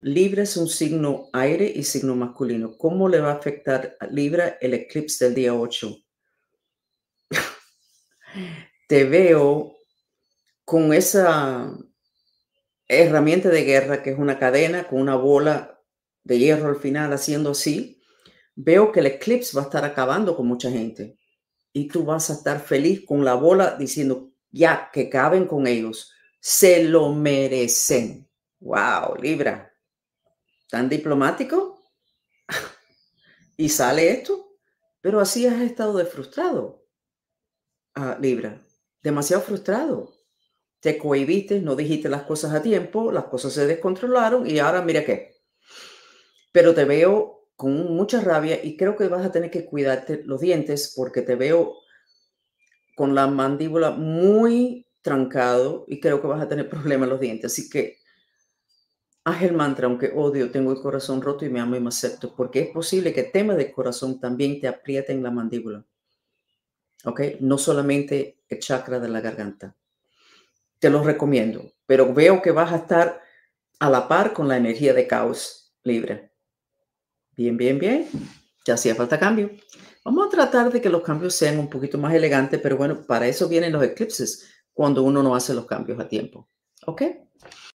Libra es un signo aire y signo masculino. ¿Cómo le va a afectar a Libra el eclipse del día 8? Te veo con esa herramienta de guerra que es una cadena con una bola de hierro al final haciendo así. Veo que el eclipse va a estar acabando con mucha gente y tú vas a estar feliz con la bola diciendo ya que caben con ellos, se lo merecen. Wow, Libra tan diplomático y sale esto, pero así has estado de frustrado, ah, Libra, demasiado frustrado. Te cohibiste, no dijiste las cosas a tiempo, las cosas se descontrolaron y ahora mira qué. Pero te veo con mucha rabia y creo que vas a tener que cuidarte los dientes porque te veo con la mandíbula muy trancado y creo que vas a tener problemas los dientes. Así que Haz el mantra, aunque odio, tengo el corazón roto y me amo y me acepto, porque es posible que temas tema corazón también te aprieten en la mandíbula. ¿Ok? No solamente el chakra de la garganta. Te lo recomiendo, pero veo que vas a estar a la par con la energía de caos libre. Bien, bien, bien. Ya hacía falta cambio. Vamos a tratar de que los cambios sean un poquito más elegantes, pero bueno, para eso vienen los eclipses, cuando uno no hace los cambios a tiempo. ¿Ok?